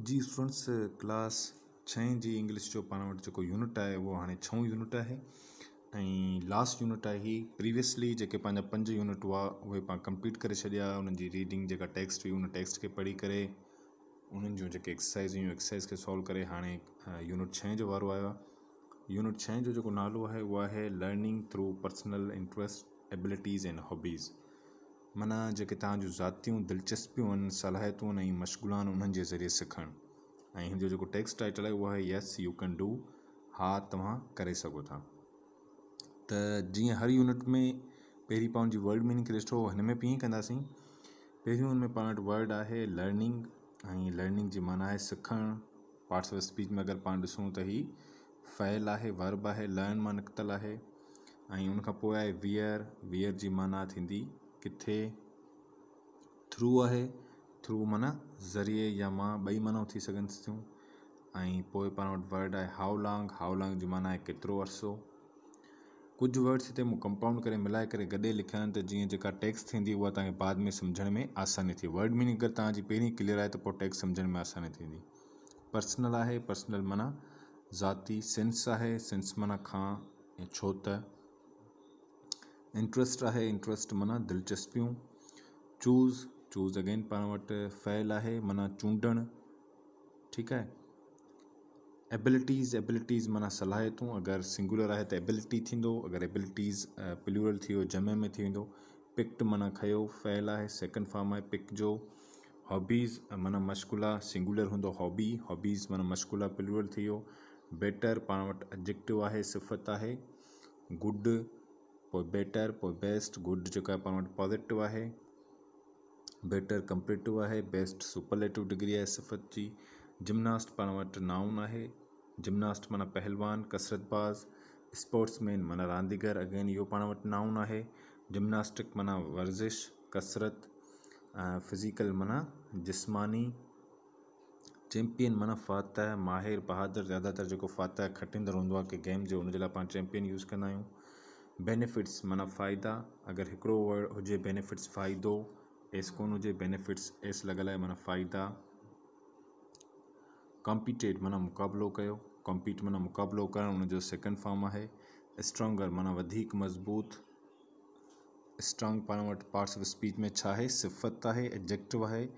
जी students class छहें जी English जो पाण वो यूनिट है वो हाँ छो यूनिट है ऐं लास्ट यूनिट आहे ही प्रीवियसली जेके पंहिंजा पंज यूनिट हुआ उहे पाण कंप्लीट करे छॾिया उन्हनि रीडिंग जो टेक्स्ट हुई उन टेक्स्ट के पढ़ी करे उन्हनि जूं एक्सरसाइज हुयूं एक्सरसाइज खे सॉल्व करे हाणे यूनिट छहें जो वारो आया यूनिट छहें जो जेको नालो आहे वह है learning through personal interest abilities and hobbies माना जेके तव्हांजूं ज़ातियूं दिलचस्पियूं आहिनि सलाहियतूं आहिनि ज़रिए सिखणु ऐं जो टैक्स टाइटल है वह है यस यू कैन डू हाँ तव्हां करे सघो था त जीअं हर यूनिट में पहिरीं पाण जी वर्ड मीनिंग लिस्ट हो हिन में बि ईअं कंदासीं में पाण वर्ड है लर्निंग ऐं लर्निंग की माना है सिखणु पार्ट्स ऑफ स्पीच में अगर पा ॾिसूं त ही फ़ैल है वर्ब है लर्न में निकितल आहे ऐं उनखां पोइ आहे जी माना थी किथे थ्रू आहे थ्रू माना ज़रिए या मां ॿई मानाऊं थी सघनि थियूं ऐं पोइ पाण वटि वर्ड आहे हाउ लॉन्ग हाउ लॉन्ग जी माना आहे केतिरो अरसो कुझु वर्ड्स हिते मूं कंपाउंड करे मिलाए करे गॾे लिखिया आहिनि त जीअं जेका टैक्स थींदी उहा तव्हांखे बाद में सम्झण में आसानी थी वर्ड मीनिंग अगरि तव्हांजी पहिरीं क्लियर आहे त पोइ टैक्स सम्झण में आसानी थींदी पर्सनल आहे पर्सनल माना ज़ाती सेंस आहे सेंस माना खां ऐं छो त इंट्रस्ट आहे इंट्रस्ट माना दिलचस्पियूं चूज़ चूज़ अगेन पा वट फैल है माना चूंडणु ठीक है एबिलिटीज़ एबिलिटीज़ माना सलाहियतूं अगर सिंगुलर है त एबिलिटी थींदो अगरि एबिलिटीज़ प्लूरल थी जमे में थी पिक्ट माना खयो फैल आहे सेकंड फॉर्म आहे पिक जो हॉबीज़ माना मशकुला सिंगुलर हूंदो हॉबी हॉबीज़ माना मशकुला प्लूरल थी बेटर पा वट एडजेक्टिव आहे सिफ़त है गुड कोई बेटर कोई बेस्ट गुड जो का प्रमाण पॉजिटिव आहे बेटर कंपेटिव है बेस्ट सुपरलेटिव डिग्री है सिफ़त की जिमनास्ट पाण वटि नाउन है जिमनास्ट तो माना पहलवान कसरतबाज़ स्पोर्ट्समैन माना रांदीगर अगेन यो पाण वटि नाउन है जिमनास्टिक माना वर्ज़िश कसरत फिज़िकल माना जिस्मानी चैम्पियन माना फ़ातह माहिर बहादुर ज़्यादातर जो फ़ातह खटींदड़ हूंदो आहे गेम जो उन पा चैम्पियन यूज़ क्यों बेनिफिट्स माना फ़ायदा अगर हिकिड़ो वर्ड हुजे बेनिफिट्स फ़ायदो एस को हुजे बेनिफिट्स एस लगल है माना फ़ायदा कॉम्पिटेड माना मुकाबलो कर कॉम्पीट माना मुकाबलो कर सेकेंड फॉर्म है स्ट्रोंगर माना मज़बूत स्ट्रॉन्ग पा पार्ट्स ऑफ स्पीच में छा है सिफ़त है एडजेक्टिव है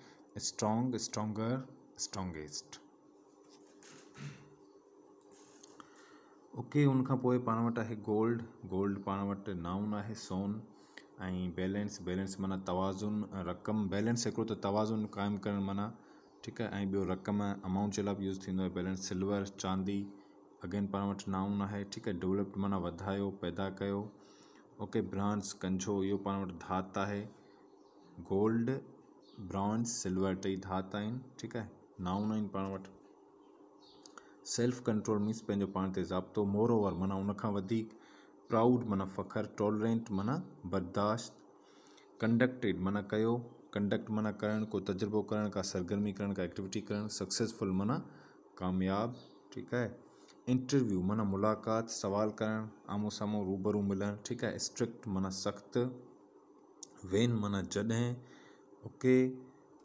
स्ट्रॉन्ग स्ट्रोंगर स्ट्रोंगेस्ट ओके उन पान वट है गोल्ड गोल्ड पान वट नाउन है सोन ऐं बैलेंस बैलेंस माना तवाज़ुन रक़म बैलेंस हिकिड़ो तवाज़ुन क़ाइमु कर माना ठीक है बो रक़म अमाउंट जे लाइ यूज़ थींदो बैलेंस सिल्वर चांदी अगेन पान वट नाउन है ठीक है डेवलप्ड माना वधायो पैदा कयो ओके ब्रांस कंझो यो पान वटि धात आहे गोल्ड ब्रांस सिल्वर टई धात आहिनि ठीकु नाउन पान वट सेल्फ कंट्रोल मीन्स पंहिंजो पाण ते ज़ाब्तो मोर ओवर माना उन प्राउड माना फखर टॉलरेंट माना बर्दाश्त कंडक्टेड माना कयो कंडक्ट माना करण को तजुर्बो करण का सरगर्मी करण का एक्टिविटी करण सक्सेसफुल माना कामयाब ठीक है इंटरव्यू माना मुलाक़ात सवाल करण आमो सामो रूबरू मिलन ठीक है स्ट्रिक्ट माना सख्त वेन माना जॾहिं ओके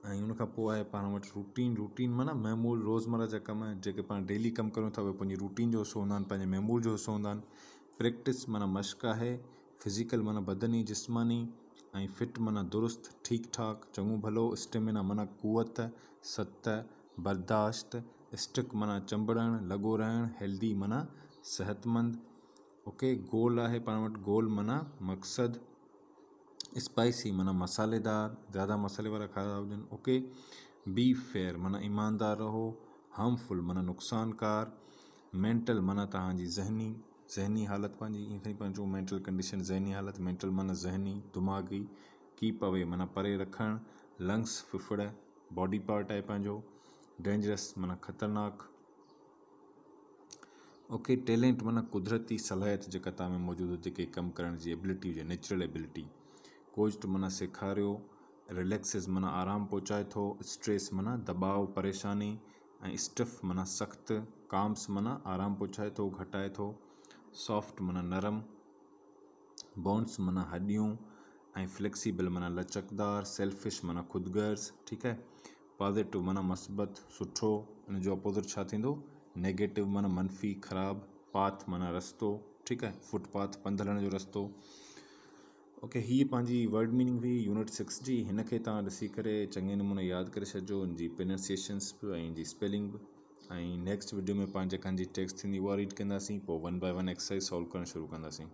ऐं हाँ, उन खां पोइ आहे पाण वटि रूटीन रूटीन माना महमूल रोज़मर्रा जा कम जेके पाण डेली कमु करूं था उहे पंहिंजी रूटीन जो हिसो हूंदा आहिनि पंहिंजे महमूल जो हिसो हूंदा आहिनि प्रैक्टिस माना मश्क आहे फिज़िकल माना बदनी जिस्मानी ऐं फिट माना दुरुस्त ठीकु ठाक चङो भलो स्टेमिना माना कुवत सत बर्दाश्त स्टिक माना चंबड़णु लॻो रहणु हेल्दी माना सिहतमंद ओके गोल आहे पाण वटि गोल माना मक़सदु स्पाइसी माना मसालेदार ज़्यादा मसाले वारा खाधा हुजनि ओके बी फेयर माना ईमानदार रहो हार्मफुल माना नुक़सानकार मेंटल माना तव्हांजी ज़हनी ज़हनी हालति पंहिंजी ईअं खणी पंहिंजो मेंटल कंडीशन ज़हनी हालत मेंटल माना ज़हनी दिमाग़ी कीप अवे माना परे रख लंग्स फिफड़ बॉडी पार्ट है पंहिंजो डेंजरस माना ख़तरनाक ओके टैलेंट माना कुदरती सलाहियत जेका तव्हां में मौजूदु जेके कमु करण जी एबिलिटी हुए नेचुरल एबिलिटी कोज्ड मना सेखारियो रिलेक्सिस मना आराम पहुचाए थो स्ट्रेस मना दबाव परेशानी ऐं स्टफ मना सख्त काम्स मना आराम पहुचाए तो घटाए तो सॉफ्ट मना नरम बॉन्ड्स मना हॾियूं ऐं फ्लेक्सिबल मना लचकदार सेल्फिश मना ख़ुदिगर्ज़ ठीक है पॉज़िटिव मना मस्बत सुठो हिन जो अपोज़िट नेगेटिव मना मनफ़ी खराब पाथ मना रस्तो ठीक है फुटपाथ पंधु जो रस्तो ओके हि पंहिंजी वर्ड मीनिंग हुई यूनिट सिक्स जी हिन खे तव्हां चंगे नमूने याद करे छॾिजो हिन जी प्रोनाउंसिएशन्स बि ऐं हिन स्पेलिंग बि नेक्स्ट वीडियो में पंहिंजे जेका जी टेक्स्ट थींदी उहा रीड कंदासीं one by one exercise solve करना शुरू कंदासीं